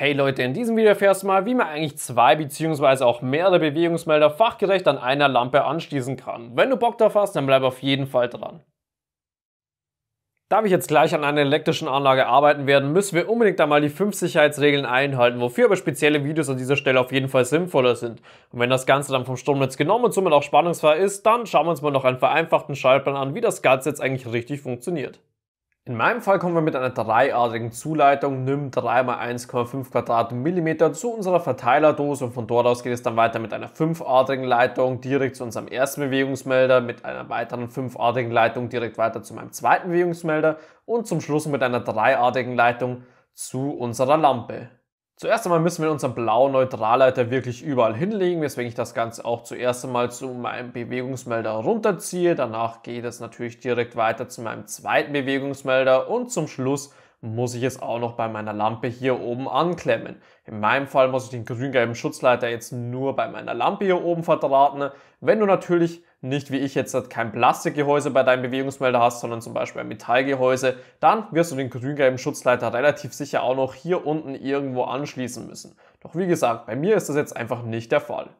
Hey Leute, in diesem Video erfährst du mal, wie man eigentlich zwei bzw. auch mehrere Bewegungsmelder fachgerecht an einer Lampe anschließen kann. Wenn du Bock drauf hast, dann bleib auf jeden Fall dran. Da wir jetzt gleich an einer elektrischen Anlage arbeiten werden, müssen wir unbedingt einmal die 5 Sicherheitsregeln einhalten, wofür aber spezielle Videos an dieser Stelle auf jeden Fall sinnvoller sind. Und wenn das Ganze dann vom Stromnetz genommen und somit auch spannungsfrei ist, dann schauen wir uns mal noch einen vereinfachten Schaltplan an, wie das Ganze jetzt eigentlich richtig funktioniert. In meinem Fall kommen wir mit einer dreiadrigen Zuleitung NIM 3 x 1,5 Quadratmillimeter zu unserer Verteilerdose und von dort aus geht es dann weiter mit einer fünfadrigen Leitung direkt zu unserem ersten Bewegungsmelder, mit einer weiteren fünfadrigen Leitung direkt weiter zu meinem zweiten Bewegungsmelder und zum Schluss mit einer dreiadrigen Leitung zu unserer Lampe. Zuerst einmal müssen wir unseren blauen Neutralleiter wirklich überall hinlegen, weswegen ich das Ganze auch zuerst einmal zu meinem Bewegungsmelder runterziehe. Danach geht es natürlich direkt weiter zu meinem zweiten Bewegungsmelder und zum Schluss muss ich es auch noch bei meiner Lampe hier oben anklemmen. In meinem Fall muss ich den grün-gelben Schutzleiter jetzt nur bei meiner Lampe hier oben verdrahten. Wenn du natürlich nicht wie ich jetzt kein Plastikgehäuse bei deinem Bewegungsmelder hast, sondern zum Beispiel ein Metallgehäuse, dann wirst du den grün-gelben Schutzleiter relativ sicher auch noch hier unten irgendwo anschließen müssen. Doch wie gesagt, bei mir ist das jetzt einfach nicht der Fall.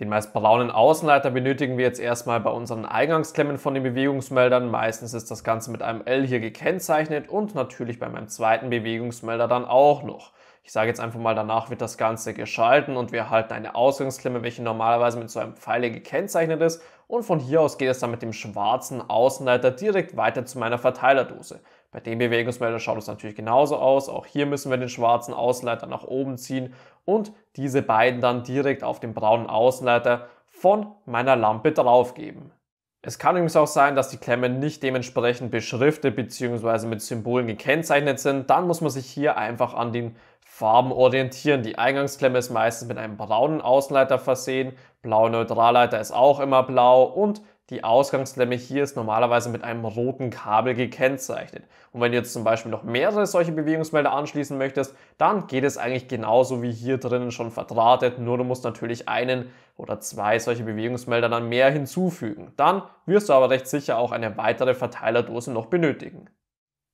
Den meist braunen Außenleiter benötigen wir jetzt erstmal bei unseren Eingangsklemmen von den Bewegungsmeldern. Meistens ist das Ganze mit einem L hier gekennzeichnet und natürlich bei meinem zweiten Bewegungsmelder dann auch noch. Ich sage jetzt einfach mal, danach wird das Ganze geschalten und wir erhalten eine Ausgangsklemme, welche normalerweise mit so einem Pfeile gekennzeichnet ist. Und von hier aus geht es dann mit dem schwarzen Außenleiter direkt weiter zu meiner Verteilerdose. Bei dem Bewegungsmelder schaut es natürlich genauso aus. Auch hier müssen wir den schwarzen Außenleiter nach oben ziehen und diese beiden dann direkt auf den braunen Außenleiter von meiner Lampe draufgeben. Es kann übrigens auch sein, dass die Klemmen nicht dementsprechend beschriftet bzw. mit Symbolen gekennzeichnet sind. Dann muss man sich hier einfach an den Farben orientieren. Die Eingangsklemme ist meistens mit einem braunen Außenleiter versehen, blauer Neutralleiter ist auch immer blau und die Ausgangsklemme hier ist normalerweise mit einem roten Kabel gekennzeichnet. Und wenn du jetzt zum Beispiel noch mehrere solche Bewegungsmelder anschließen möchtest, dann geht es eigentlich genauso wie hier drinnen schon verdrahtet, nur du musst natürlich einen oder zwei solche Bewegungsmelder dann mehr hinzufügen. Dann wirst du aber recht sicher auch eine weitere Verteilerdose noch benötigen.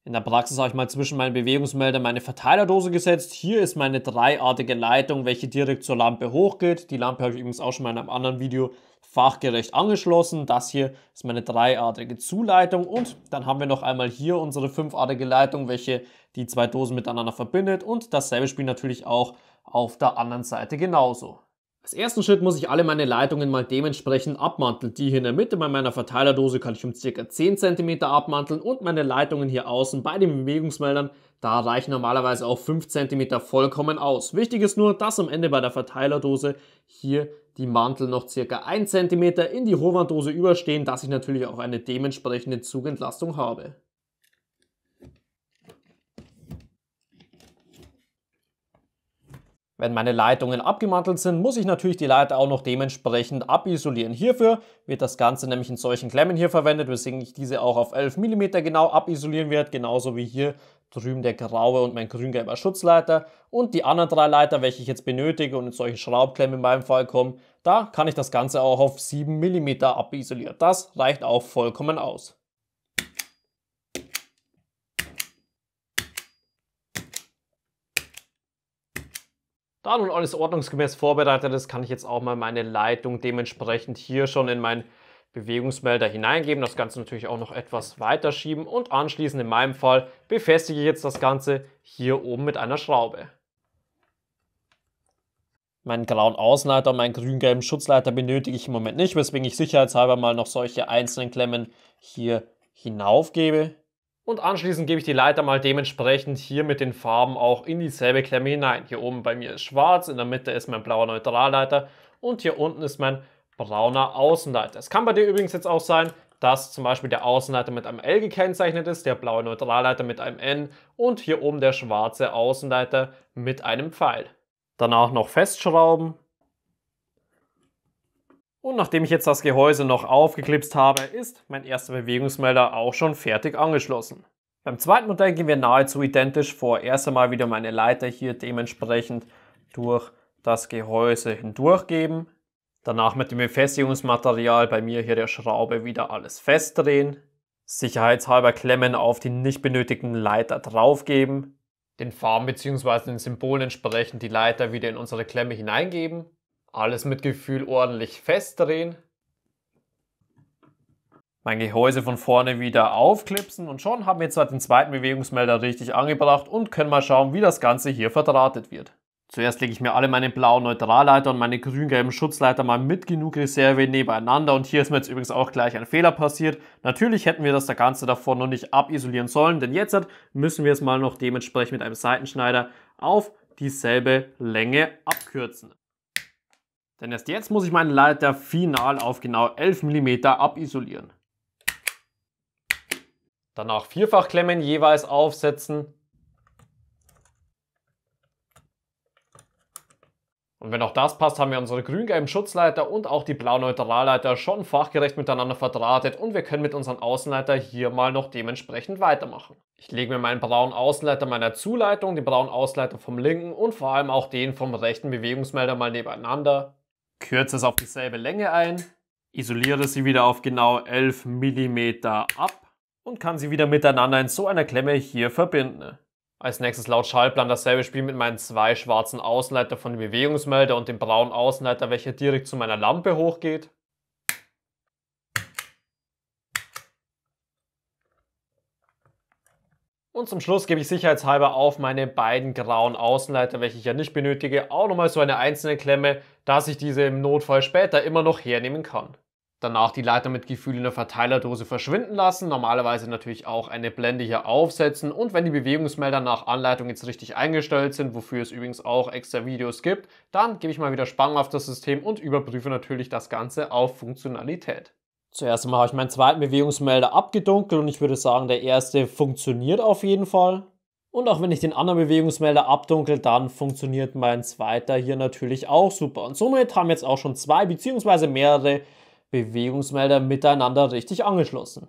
In der Praxis habe ich mal zwischen meinen Bewegungsmelder meine Verteilerdose gesetzt. Hier ist meine dreiartige Leitung, welche direkt zur Lampe hochgeht. Die Lampe habe ich übrigens auch schon mal in einem anderen Video fachgerecht angeschlossen. Das hier ist meine dreiartige Zuleitung. Und dann haben wir noch einmal hier unsere fünfartige Leitung, welche die zwei Dosen miteinander verbindet. Und dasselbe Spiel natürlich auch auf der anderen Seite genauso. Als ersten Schritt muss ich alle meine Leitungen mal dementsprechend abmanteln. Die hier in der Mitte bei meiner Verteilerdose kann ich um ca. 10 cm abmanteln und meine Leitungen hier außen bei den Bewegungsmeldern, da reichen normalerweise auch 5 cm vollkommen aus. Wichtig ist nur, dass am Ende bei der Verteilerdose hier die Mantel noch ca. 1 cm in die Hochwanddose überstehen, dass ich natürlich auch eine dementsprechende Zugentlastung habe. Wenn meine Leitungen abgemantelt sind, muss ich natürlich die Leiter auch noch dementsprechend abisolieren. Hierfür wird das Ganze nämlich in solchen Klemmen hier verwendet, weswegen ich diese auch auf 11 mm genau abisolieren werde, genauso wie hier drüben der graue und mein grün-gelber Schutzleiter und die anderen drei Leiter, welche ich jetzt benötige und in solche Schraubklemmen in meinem Fall kommen, da kann ich das Ganze auch auf 7 mm abisolieren. Das reicht auch vollkommen aus. Da nun alles ordnungsgemäß vorbereitet ist, kann ich jetzt auch mal meine Leitung dementsprechend hier schon in meinen Bewegungsmelder hineingeben, das Ganze natürlich auch noch etwas weiter schieben und anschließend in meinem Fall befestige ich jetzt das Ganze hier oben mit einer Schraube. Meinen grauen Außenleiter und meinen grün-gelben Schutzleiter benötige ich im Moment nicht, weswegen ich sicherheitshalber mal noch solche einzelnen Klemmen hier hinaufgebe. Und anschließend gebe ich die Leiter mal dementsprechend hier mit den Farben auch in dieselbe Klemme hinein. Hier oben bei mir ist schwarz, in der Mitte ist mein blauer Neutralleiter und hier unten ist mein brauner Außenleiter. Es kann bei dir übrigens jetzt auch sein, dass zum Beispiel der Außenleiter mit einem L gekennzeichnet ist, der blaue Neutralleiter mit einem N und hier oben der schwarze Außenleiter mit einem Pfeil. Danach noch festschrauben und nachdem ich jetzt das Gehäuse noch aufgeklipst habe, ist mein erster Bewegungsmelder auch schon fertig angeschlossen. Beim zweiten Modell gehen wir nahezu identisch vor. Erst einmal wieder meine Leiter hier dementsprechend durch das Gehäuse hindurchgeben. Danach mit dem Befestigungsmaterial bei mir hier der Schraube wieder alles festdrehen. Sicherheitshalber Klemmen auf die nicht benötigten Leiter draufgeben. Den Farben bzw. den Symbolen entsprechend die Leiter wieder in unsere Klemme hineingeben. Alles mit Gefühl ordentlich festdrehen. Mein Gehäuse von vorne wieder aufklipsen und schon haben wir jetzt den zweiten Bewegungsmelder richtig angebracht und können mal schauen, wie das Ganze hier verdrahtet wird. Zuerst lege ich mir alle meine blauen Neutralleiter und meine grün-gelben Schutzleiter mal mit genug Reserve nebeneinander und hier ist mir jetzt übrigens auch gleich ein Fehler passiert. Natürlich hätten wir das Ganze davor noch nicht abisolieren sollen, denn jetzt müssen wir es mal noch dementsprechend mit einem Seitenschneider auf dieselbe Länge abkürzen. Denn erst jetzt muss ich meinen Leiter final auf genau 11 mm abisolieren. Danach Vierfachklemmen jeweils aufsetzen. Und wenn auch das passt, haben wir unsere grün-gelben Schutzleiter und auch die blau-neutralleiter schon fachgerecht miteinander verdrahtet und wir können mit unseren Außenleiter hier mal noch dementsprechend weitermachen. Ich lege mir meinen braunen Außenleiter meiner Zuleitung, den braunen Außenleiter vom linken und vor allem auch den vom rechten Bewegungsmelder mal nebeneinander kürze es auf dieselbe Länge ein, isoliere sie wieder auf genau 11 mm ab und kann sie wieder miteinander in so einer Klemme hier verbinden. Als nächstes laut Schaltplan dasselbe Spiel mit meinen zwei schwarzen Außenleiter von dem Bewegungsmelder und dem braunen Außenleiter, welcher direkt zu meiner Lampe hochgeht. Und zum Schluss gebe ich sicherheitshalber auf meine beiden grauen Außenleiter, welche ich ja nicht benötige, auch nochmal so eine einzelne Klemme, dass ich diese im Notfall später immer noch hernehmen kann. Danach die Leiter mit Gefühl in der Verteilerdose verschwinden lassen, normalerweise natürlich auch eine Blende hier aufsetzen und wenn die Bewegungsmelder nach Anleitung jetzt richtig eingestellt sind, wofür es übrigens auch extra Videos gibt, dann gebe ich mal wieder Spannung auf das System und überprüfe natürlich das Ganze auf Funktionalität. Zuerst einmal habe ich meinen zweiten Bewegungsmelder abgedunkelt und ich würde sagen, der erste funktioniert auf jeden Fall. Und auch wenn ich den anderen Bewegungsmelder abdunkel, dann funktioniert mein zweiter hier natürlich auch super. Und somit haben jetzt auch schon zwei bzw. mehrere Bewegungsmelder miteinander richtig angeschlossen.